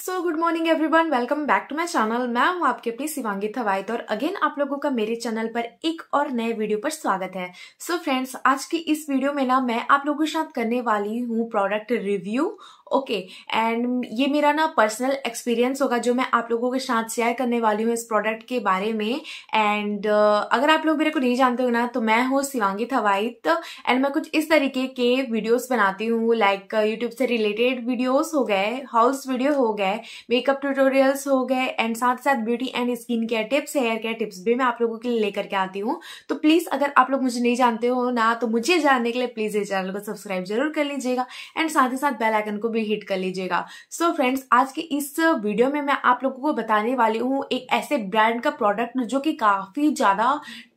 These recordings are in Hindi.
so good morning everyone welcome back to my channel मैं हूं आपके अपनी शिवांगी थवाइत और अगेन आप लोगों का मेरे चैनल पर एक और नए वीडियो पर स्वागत है सो so फ्रेंड्स आज की इस वीडियो में ना मैं आप लोगों के साथ करने वाली हूं प्रोडक्ट रिव्यू ओके एंड ये मेरा ना पर्सनल एक्सपीरियंस होगा जो मैं आप लोगों के साथ शेयर करने वाली हूँ इस प्रोडक्ट के बारे में एंड uh, अगर आप लोग मेरे को नहीं जानते हो ना तो मैं हूँ शिवांगी थवाइत एंड मैं कुछ इस तरीके के वीडियोस बनाती हूँ लाइक यूट्यूब uh, से रिलेटेड वीडियोस हो गए हाउस वीडियो हो गए मेकअप ट्यूटोरियल्स हो गए एंड साथ साथ beauty and skin care tips hair care tips भी मैं आप लोगों के लिए लेकर के आती हूँ तो प्लीज अगर आप लोग मुझे नहीं जानते हो ना तो मुझे जानने के लिए प्लीज इस चैनल को सब्सक्राइब जरूर कर लीजिएगा एंड साथ ही साथ बेलाइकन को भी भी हिट कर लीजिएगा सो फ्रेंड्स आज के इस वीडियो में मैं आप लोगों को बताने वाली हूँ एक ऐसे ब्रांड का प्रोडक्ट जो कि काफ़ी ज़्यादा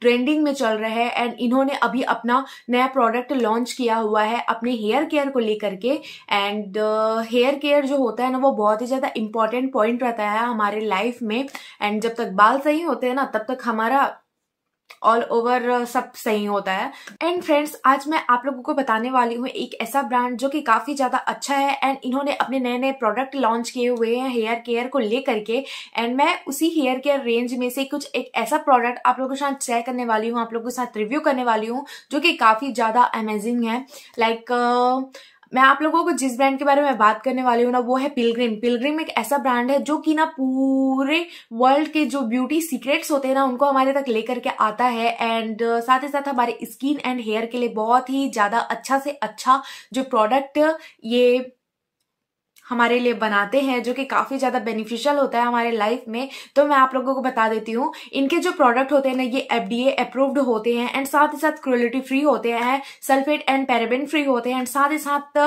ट्रेंडिंग में चल रहा है एंड इन्होंने अभी अपना नया प्रोडक्ट लॉन्च किया हुआ है अपने हेयर केयर को लेकर के एंड हेयर केयर जो होता है ना वो बहुत ही ज़्यादा इंपॉर्टेंट पॉइंट रहता है हमारे लाइफ में एंड जब तक बाल सही होते हैं ना तब तक हमारा ऑल ओवर uh, सब सही होता है एंड फ्रेंड्स आज मैं आप लोगों को बताने वाली हूँ एक ऐसा ब्रांड जो कि काफी ज्यादा अच्छा है एंड इन्होंने अपने नए नए प्रोडक्ट लॉन्च किए हुए हैं हेयर केयर को लेकर के एंड मैं उसी हेयर केयर रेंज में से कुछ एक ऐसा प्रोडक्ट आप लोगों के साथ शेयर करने वाली हूँ आप लोगों के साथ रिव्यू करने वाली हूँ जो कि काफी ज्यादा अमेजिंग है लाइक like, uh, मैं आप लोगों को जिस ब्रांड के बारे में बात करने वाली हूँ ना वो है पिलग्रिम पिलग्रिम एक ऐसा ब्रांड है जो कि ना पूरे वर्ल्ड के जो ब्यूटी सीक्रेट्स होते हैं ना उनको हमारे तक लेकर के आता है एंड साथ ही साथ हमारे स्किन एंड हेयर के लिए बहुत ही ज़्यादा अच्छा से अच्छा जो प्रोडक्ट ये हमारे लिए बनाते हैं जो कि काफ़ी ज़्यादा बेनिफिशियल होता है हमारे लाइफ में तो मैं आप लोगों को बता देती हूँ इनके जो प्रोडक्ट होते हैं ना ये एफ अप्रूव्ड होते हैं एंड साथ ही साथ क्रोलिटी फ्री होते हैं सल्फेट एंड पेराबिन फ्री होते हैं एंड साथ ही साथ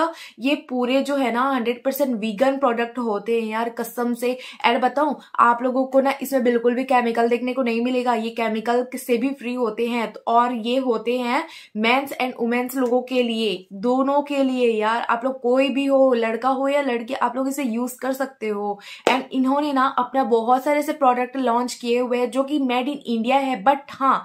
ये पूरे जो है ना हंड्रेड परसेंट वीगन प्रोडक्ट होते हैं यार कसम से एंड बताऊ आप लोगों को ना इसमें बिल्कुल भी केमिकल देखने को नहीं मिलेगा ये केमिकल से भी फ्री होते हैं तो और ये होते हैं मैंस एंड वुमेन्स लोगों के लिए दोनों के लिए यार आप लोग कोई भी हो लड़का हो या लड़की करके आप लोग इसे यूज कर सकते हो एंड इन्होंने ना अपना बहुत सारे ऐसे प्रोडक्ट लॉन्च किए हुए हैं जो कि मेड इन इंडिया है बट हाँ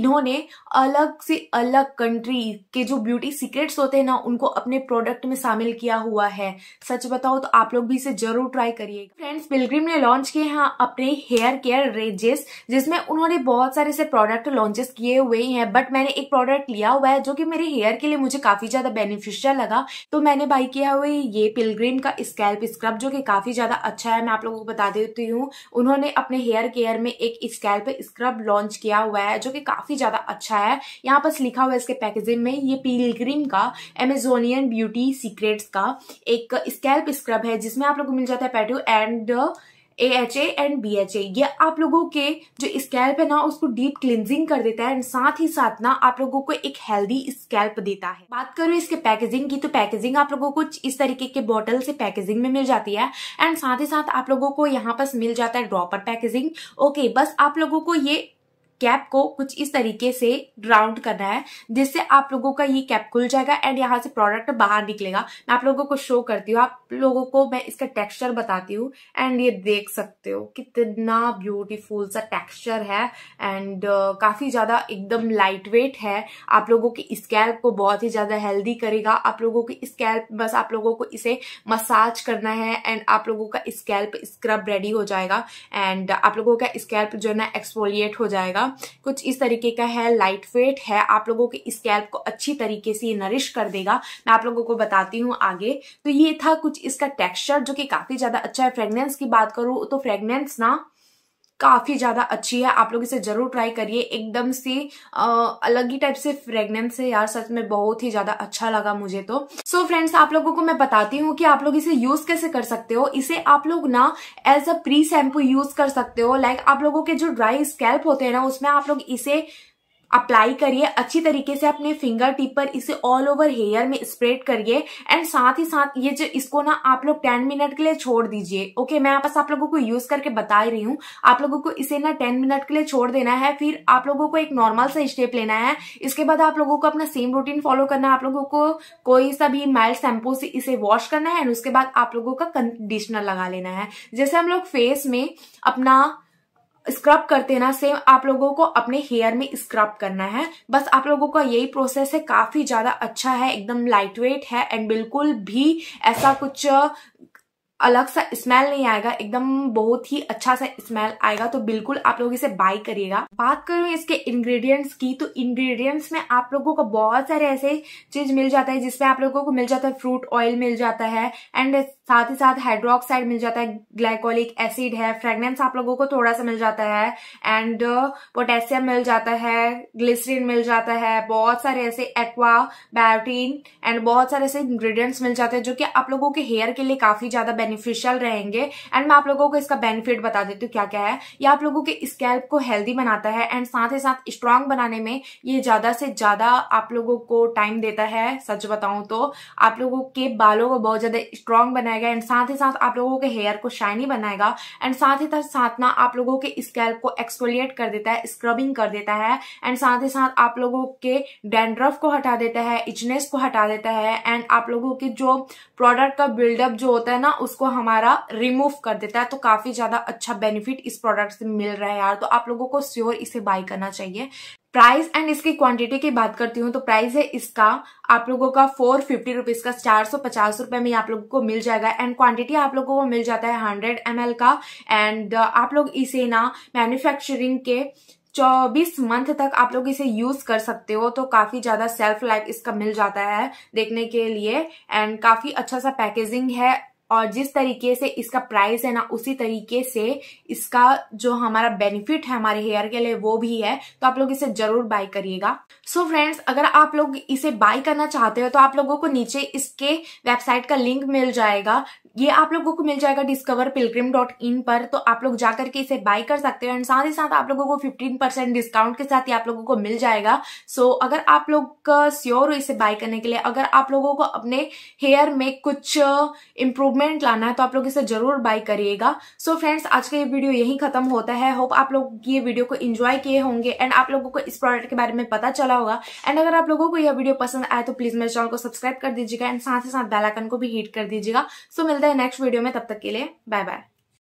इन्होंने अलग से अलग कंट्री के जो ब्यूटी सीक्रेट्स होते हैं ना उनको अपने प्रोडक्ट में शामिल किया हुआ है सच बताओ तो आप लोग भी इसे जरूर ट्राई करिए फ्रेंड्स पिलग्रिम ने लॉन्च किए हैं अपने हेयर केयर रेजेस जिसमें उन्होंने बहुत सारे से प्रोडक्ट लॉन्चेस किए हुए हैं बट मैंने एक प्रोडक्ट लिया हुआ है जो कि मेरे हेयर के लिए मुझे काफी ज्यादा बेनिफिशियल लगा तो मैंने बाई किया हुआ ये पिलग्रिम का स्कैल्प स्क्रब जो कि काफ़ी ज़्यादा अच्छा है मैं आप लोगों को बता देती हूँ उन्होंने अपने हेयर केयर में एक स्कैल्प स्क्रब लॉन्च किया हुआ है जो कि काफ़ी ज़्यादा अच्छा है यहाँ पर लिखा हुआ है इसके पैकेजिंग में ये पीलग्रीम का एमेजोनियन ब्यूटी सीक्रेट्स का एक स्कैल्प स्क्रब है जिसमें आप लोग को मिल जाता है पैट्यू and A H A and B H A ये आप लोगों के जो स्कैल्प है ना उसको डीप क्लिनजिंग कर देता है एंड साथ ही साथ ना आप लोगों को एक हेल्दी स्कैल्प देता है बात करो इसके पैकेजिंग की तो पैकेजिंग आप लोगों को इस तरीके के बॉटल से पैकेजिंग में मिल जाती है एंड साथ ही साथ आप लोगों को यहाँ पर मिल जाता है ड्रॉपर पैकेजिंग ओके बस आप लोगों को ये कैप को कुछ इस तरीके से राउंड करना है जिससे आप लोगों का ये कैप खुल जाएगा एंड यहाँ से प्रोडक्ट बाहर निकलेगा मैं आप लोगों को शो करती हूँ आप लोगों को मैं इसका टेक्सचर बताती हूँ एंड ये देख सकते हो कितना ब्यूटीफुल सा टेक्सचर है एंड uh, काफी ज्यादा एकदम लाइट वेट है आप लोगों के स्कैल्प को बहुत ही ज्यादा हेल्दी करेगा आप लोगों की स्कैल्प बस आप लोगों को इसे मसाज करना है एंड आप लोगों का स्कैल्प स्क्रब रेडी हो जाएगा एंड आप लोगों का स्कैल्प जो है ना एक्सपोलिएट हो जाएगा जाएगा कुछ इस तरीके का है लाइट वेट है आप लोगों के स्कैल्प को अच्छी तरीके से ये नरिश कर देगा मैं आप लोगों को बताती हूँ आगे तो ये था कुछ इसका टेक्सचर जो कि काफी ज्यादा अच्छा है फ्रेगनेंस की बात करूँ तो फ्रेगनेंस ना काफी ज्यादा अच्छी है आप लोग इसे जरूर ट्राई करिए एकदम से अलग ही टाइप से फ्रेग्रेंस है यार सच में बहुत ही ज्यादा अच्छा लगा मुझे तो सो so फ्रेंड्स आप लोगों को मैं बताती हूँ कि आप लोग इसे यूज कैसे कर सकते हो इसे आप लोग ना as a pre shampoo use कर सकते हो लाइक like, आप लोगों के जो ड्राई स्कैल्प होते हैं ना उसमें आप लोग इसे अप्लाई करिए अच्छी तरीके से अपने फिंगर टिप पर इसे ऑल ओवर हेयर में स्प्रेड करिए एंड साथ ही साथ ये जो इसको ना आप लोग टेन मिनट के लिए छोड़ दीजिए ओके मैं आपस आप लोगों को यूज करके बता रही हूँ आप लोगों को इसे ना टेन मिनट के लिए छोड़ देना है फिर आप लोगों को एक नॉर्मल सा स्टेप लेना है इसके बाद आप लोगों को अपना सेम रूटीन फॉलो करना है आप लोगों को कोई सा भी माइल्ड शैम्पू से इसे वॉश करना है एंड उसके बाद आप लोगों का कंडीशनर लगा लेना है जैसे हम लोग फेस में अपना स्क्रब करते ना सेम आप लोगों को अपने हेयर में स्क्रब करना है बस आप लोगों का यही प्रोसेस है काफी ज्यादा अच्छा है एकदम लाइट वेट है एंड बिल्कुल भी ऐसा कुछ अलग सा स्मेल नहीं आएगा एकदम बहुत ही अच्छा सा स्मेल आएगा तो बिल्कुल आप लोग इसे बाय करिएगा बात करू इसके इंग्रेडिएंट्स की तो इंग्रेडिएंट्स में आप लोगों को बहुत सारे ऐसे चीज मिल जाता है जिसमें आप लोगों को मिल जाता है फ्रूट ऑयल मिल जाता है एंड साथ ही साथ हाइड्रोक्साइड मिल जाता है ग्लाइकोलिक एसिड है फ्रेग्रेंस आप लोगों को थोड़ा सा मिल जाता है एंड पोटेशियम uh, मिल जाता है ग्लिसरीन मिल जाता है बहुत सारे ऐसे एक्वा बायोटीन एंड बहुत सारे ऐसे इंग्रेडिएंट्स मिल जाते हैं जो कि आप लोगों के हेयर के लिए काफी ज्यादा बेनिफिशियल रहेंगे एंड मैं आप लोगों को इसका बेनिफिट बता देती हूँ क्या क्या है ये आप लोगों के स्कैल्प को हेल्दी बनाता है एंड साथ ही साथ स्ट्रांग बनाने में ये ज्यादा से ज्यादा आप लोगों को टाइम देता है सच बताऊं तो आप लोगों के बालों को बहुत ज्यादा स्ट्रांग बनाया बनाएगा एंड साथ ही साथ आप लोगों के हेयर को शाइनी बनाएगा एंड साथ ही साथ ना आप लोगों के स्कैल्प को एक्सफोलिएट कर देता है स्क्रबिंग कर देता है एंड साथ ही साथ आप लोगों के डेंड्रफ को हटा देता है इचनेस को हटा देता है एंड आप लोगों के जो प्रोडक्ट का बिल्डअप जो होता है ना उसको हमारा रिमूव कर देता है तो काफी ज्यादा अच्छा बेनिफिट इस प्रोडक्ट से मिल रहा है यार तो आप लोगों को श्योर इसे बाय करना चाहिए प्राइस एंड इसकी क्वांटिटी की बात करती हूँ तो प्राइस है इसका आप लोगों का फोर फिफ्टी रुपीज का चार सौ पचास रुपए में आप लोगों को मिल जाएगा एंड क्वांटिटी आप लोगों को मिल जाता है हंड्रेड एम का एंड uh, आप लोग इसे ना मैन्युफैक्चरिंग के चौबीस मंथ तक आप लोग इसे यूज कर सकते हो तो काफी ज्यादा सेल्फ लाइफ इसका मिल जाता है देखने के लिए एंड काफी अच्छा सा पैकेजिंग है और जिस तरीके से इसका प्राइस है ना उसी तरीके से इसका जो हमारा बेनिफिट है हमारे हेयर के लिए वो भी है तो आप लोग इसे जरूर बाय करिएगा सो फ्रेंड्स अगर आप लोग इसे बाय करना चाहते हो तो आप लोगों को नीचे इसके वेबसाइट का लिंक मिल जाएगा ये आप लोगों को मिल जाएगा डिस्कवर पिलग्रिम डॉट इन पर तो आप लोग जाकर के इसे बाय कर सकते हैं एंड साथ ही साथ आप लोगों को फिफ्टीन परसेंट डिस्काउंट के साथ ही आप लोगों को मिल जाएगा सो so, अगर आप लोग श्योर uh, हो इसे बाय करने के लिए अगर आप लोगों को अपने हेयर में कुछ इम्प्रूवमेंट uh, लाना है तो आप लोग इसे जरूर बाय करिएगा सो so, फ्रेंड्स आज का ये वीडियो यही खत्म होता है होप आप लोग ये वीडियो को इंजॉय किए होंगे एंड आप लोगों को इस प्रोडक्ट के बारे में पता चला होगा एंड अगर आप लोगों को यह वीडियो पसंद आए तो प्लीज मेरे चैनल को सब्सक्राइब कर दीजिएगा एंड साथ ही साथ बेलाइकन को भी हिट कर दीजिएगा सो so, मिलते मिलते हैं नेक्स्ट वीडियो में तब तक के लिए बाय बाय